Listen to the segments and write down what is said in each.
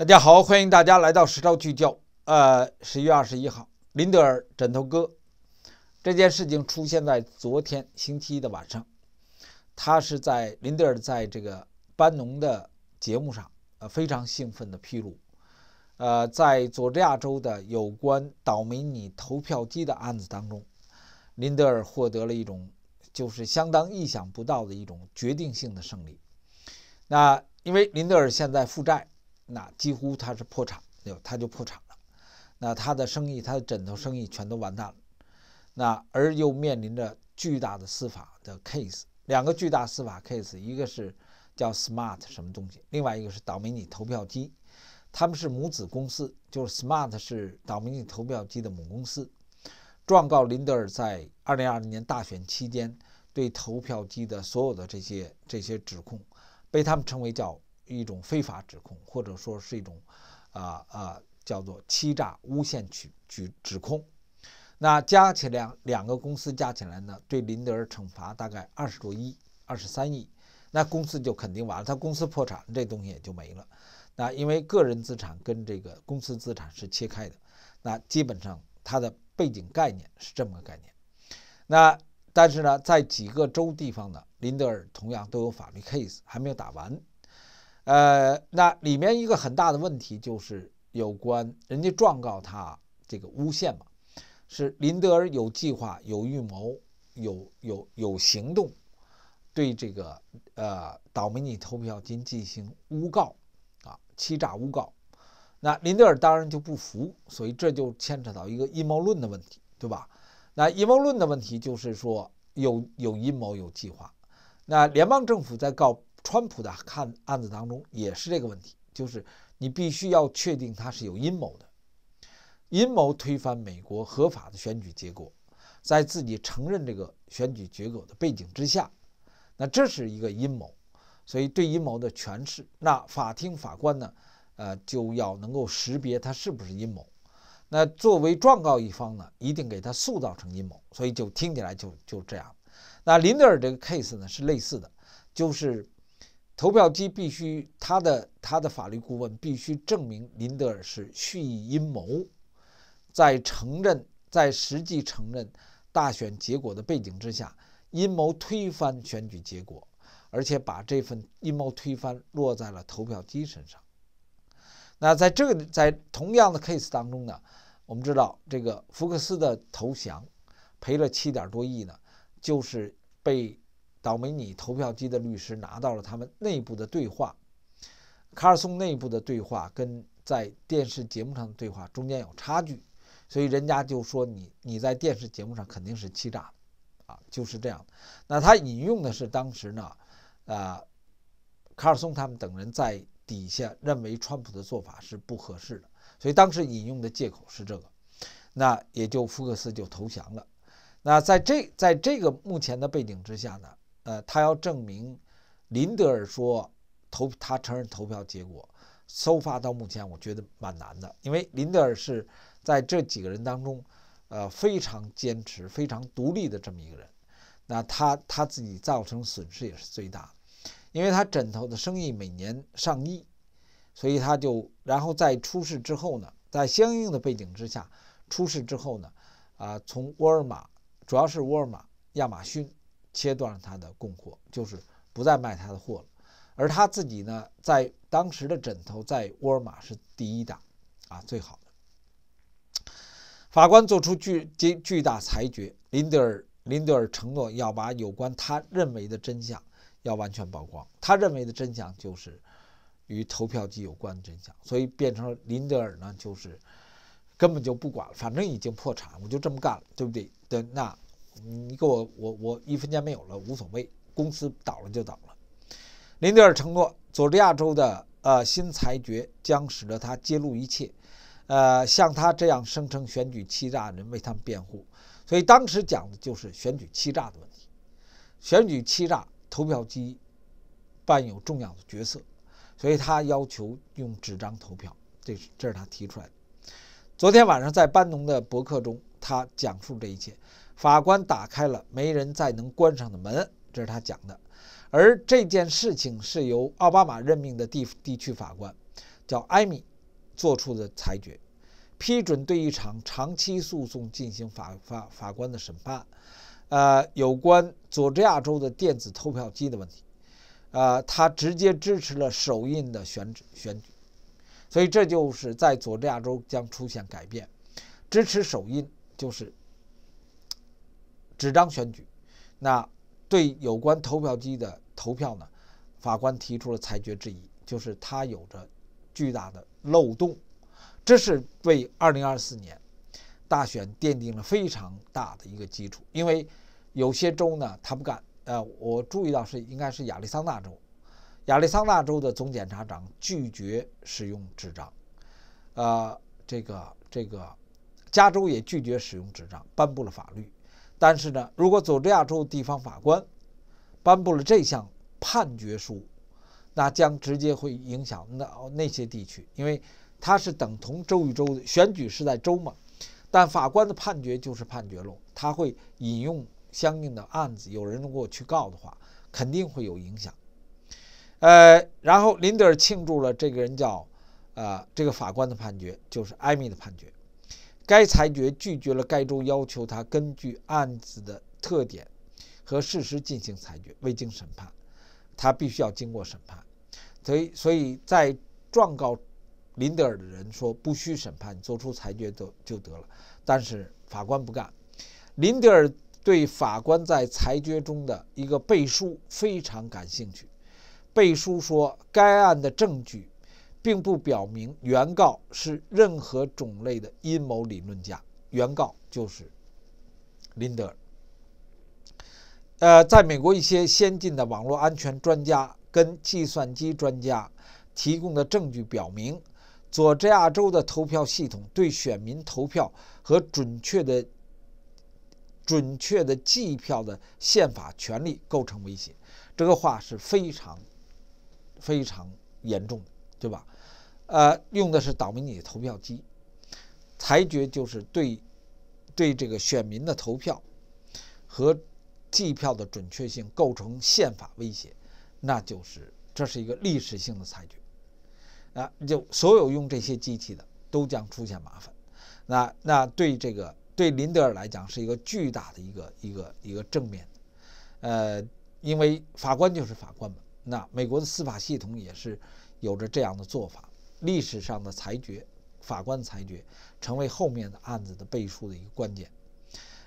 大家好，欢迎大家来到《实招聚焦》。呃，十一月二十一号，林德尔枕头哥这件事情出现在昨天星期一的晚上。他是在林德尔在这个班农的节目上，呃，非常兴奋的披露，呃，在佐治亚州的有关倒霉你投票机的案子当中，林德尔获得了一种就是相当意想不到的一种决定性的胜利。那因为林德尔现在负债。那几乎他是破产，就他就破产了。那他的生意，他的枕头生意全都完蛋了。那而又面临着巨大的司法的 case，两个巨大司法 case，一个是叫 Smart 什么东西，另外一个是倒霉女投票机。他们是母子公司，就是 Smart 是倒霉女投票机的母公司，状告林德尔在二零二零年大选期间对投票机的所有的这些这些指控，被他们称为叫。一种非法指控，或者说是一种，啊啊，叫做欺诈、诬陷、取举指控。那加起来两个公司加起来呢，对林德尔惩罚大概二十多亿，二十三亿。那公司就肯定完了，他公司破产，这东西也就没了。那因为个人资产跟这个公司资产是切开的，那基本上它的背景概念是这么个概念。那但是呢，在几个州地方呢，林德尔同样都有法律 case，还没有打完。呃，那里面一个很大的问题就是有关人家状告他这个诬陷嘛，是林德尔有计划、有预谋、有有有行动，对这个呃倒霉女投票金进行诬告啊，欺诈诬告。那林德尔当然就不服，所以这就牵扯到一个阴谋论的问题，对吧？那阴谋论的问题就是说有有阴谋、有计划。那联邦政府在告。川普的看案子当中也是这个问题，就是你必须要确定他是有阴谋的，阴谋推翻美国合法的选举结果，在自己承认这个选举结果的背景之下，那这是一个阴谋，所以对阴谋的诠释，那法庭法官呢，呃，就要能够识别他是不是阴谋，那作为状告一方呢，一定给他塑造成阴谋，所以就听起来就就这样。那林德尔这个 case 呢是类似的，就是。投票机必须，他的他的法律顾问必须证明林德尔是蓄意阴谋，在承认在实际承认大选结果的背景之下，阴谋推翻选举结果，而且把这份阴谋推翻落在了投票机身上。那在这个在同样的 case 当中呢，我们知道这个福克斯的投降赔了七点多亿呢，就是被。倒霉，你投票机的律师拿到了他们内部的对话，卡尔松内部的对话跟在电视节目上的对话中间有差距，所以人家就说你你在电视节目上肯定是欺诈啊，就是这样。那他引用的是当时呢，啊，卡尔松他们等人在底下认为川普的做法是不合适的，所以当时引用的借口是这个。那也就福克斯就投降了。那在这在这个目前的背景之下呢？呃，他要证明林德尔说投，他承认投票结果，收发到目前，我觉得蛮难的，因为林德尔是在这几个人当中，呃，非常坚持、非常独立的这么一个人。那他他自己造成损失也是最大，因为他枕头的生意每年上亿，所以他就，然后在出事之后呢，在相应的背景之下，出事之后呢，啊，从沃尔玛，主要是沃尔玛、亚马逊。切断了他的供货，就是不再卖他的货了。而他自己呢，在当时的枕头在沃尔玛是第一大，啊，最好的。法官做出巨巨巨大裁决，林德尔林德尔承诺要把有关他认为的真相要完全曝光。他认为的真相就是与投票机有关的真相，所以变成了林德尔呢，就是根本就不管，反正已经破产，我就这么干了，对不对？的那。你给我，我我一分钱没有了，无所谓。公司倒了就倒了。林德尔承诺，佐治亚州的呃新裁决将使得他揭露一切。呃，像他这样声称选举欺诈的人为他们辩护。所以当时讲的就是选举欺诈的问题。选举欺诈，投票机，扮有重要的角色。所以他要求用纸张投票。这是这是他提出来的。昨天晚上在班农的博客中，他讲述这一切。法官打开了没人再能关上的门，这是他讲的。而这件事情是由奥巴马任命的地地区法官，叫艾米，做出的裁决，批准对一场长期诉讼进行法法法官的审判。呃，有关佐治亚州的电子投票机的问题，呃，他直接支持了首印的选选举，所以这就是在佐治亚州将出现改变，支持首印就是。纸张选举，那对有关投票机的投票呢？法官提出了裁决质疑，就是它有着巨大的漏洞。这是为二零二四年大选奠定了非常大的一个基础，因为有些州呢，他不敢。呃，我注意到是应该是亚利桑那州，亚利桑那州的总检察长拒绝使用纸张，呃，这个这个，加州也拒绝使用纸张，颁布了法律。但是呢，如果佐治亚州地方法官颁布了这项判决书，那将直接会影响那那些地区，因为它是等同州与州的选举是在州嘛，但法官的判决就是判决喽，他会引用相应的案子，有人如果去告的话，肯定会有影响。呃，然后林德尔庆祝了这个人叫呃这个法官的判决，就是艾米的判决。该裁决拒绝了该州要求他根据案子的特点和事实进行裁决，未经审判，他必须要经过审判。所以，所以在状告林德尔的人说不需审判，做出裁决就就得了，但是法官不干。林德尔对法官在裁决中的一个背书非常感兴趣，背书说该案的证据。并不表明原告是任何种类的阴谋理论家。原告就是林德尔。呃，在美国一些先进的网络安全专家跟计算机专家提供的证据表明，佐治亚州的投票系统对选民投票和准确的、准确的计票的宪法权利构成威胁。这个话是非常、非常严重。对吧？呃，用的是岛民的投票机，裁决就是对对这个选民的投票和计票的准确性构成宪法威胁，那就是这是一个历史性的裁决啊！就所有用这些机器的都将出现麻烦。那那对这个对林德尔来讲是一个巨大的一个一个一个正面的，呃，因为法官就是法官嘛。那美国的司法系统也是。有着这样的做法，历史上的裁决，法官裁决成为后面的案子的背书的一个关键。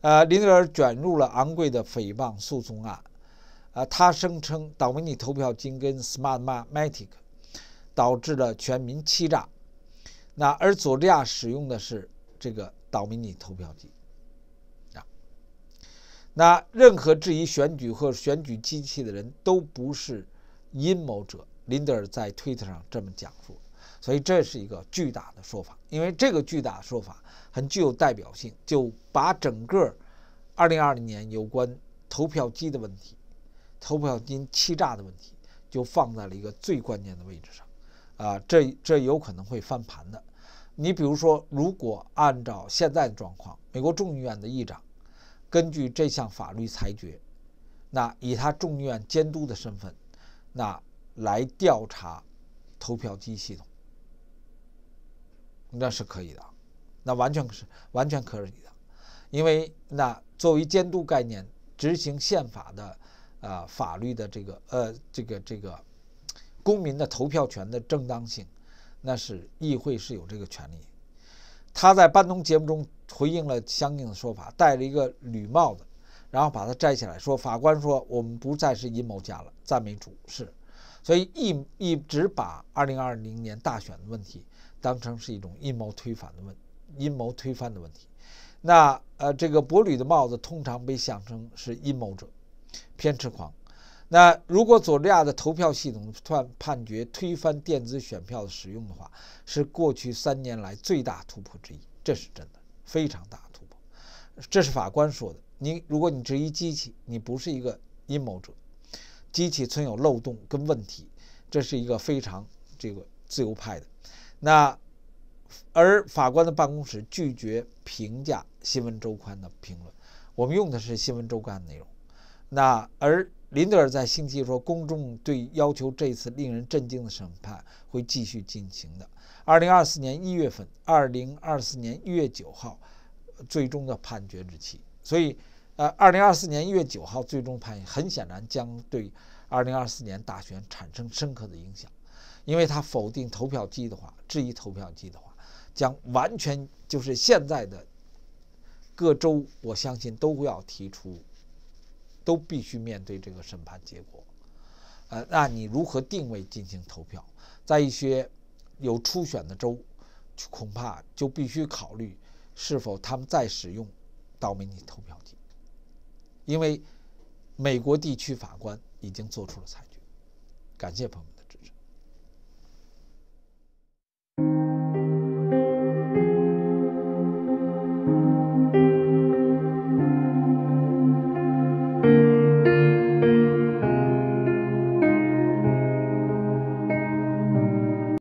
呃，林德尔卷入了昂贵的诽谤诉讼案。呃，他声称岛民你投票机跟 Smartmatic 导致了全民欺诈。那而佐治亚使用的是这个岛民你投票机啊。那任何质疑选举或选举机器的人都不是阴谋者。林德尔在推特上这么讲述，所以这是一个巨大的说法，因为这个巨大的说法很具有代表性，就把整个2020年有关投票机的问题、投票金欺诈的问题，就放在了一个最关键的位置上。啊，这这有可能会翻盘的。你比如说，如果按照现在的状况，美国众议院的议长根据这项法律裁决，那以他众议院监督的身份，那。来调查投票机系统，那是可以的，那完全是完全可以的，因为那作为监督概念，执行宪法的呃法律的这个呃这个这个公民的投票权的正当性，那是议会是有这个权利。他在班通节目中回应了相应的说法，戴了一个铝帽子，然后把它摘下来，说法官说：“我们不再是阴谋家了。”赞美主是。所以一一直把二零二零年大选的问题当成是一种阴谋推翻的问阴谋推翻的问题。那呃，这个伯吕的帽子通常被想成是阴谋者，偏执狂。那如果佐治亚的投票系统判判决推翻电子选票的使用的话，是过去三年来最大突破之一。这是真的，非常大突破。这是法官说的。你如果你质疑机器，你不是一个阴谋者。机器存有漏洞跟问题，这是一个非常这个自由派的。那而法官的办公室拒绝评价《新闻周刊》的评论。我们用的是《新闻周刊》的内容。那而林德尔在星期一说，公众对要求这次令人震惊的审判会继续进行的。二零二四年一月份，二零二四年一月九号，最终的判决日期。所以。呃，二零二四年一月九号最终判，很显然将对二零二四年大选产生深刻的影响，因为他否定投票机的话，质疑投票机的话，将完全就是现在的各州，我相信都要提出，都必须面对这个审判结果。呃，那你如何定位进行投票？在一些有初选的州，恐怕就必须考虑是否他们再使用到迷你投票机。因为美国地区法官已经做出了裁决，感谢朋友们的支持。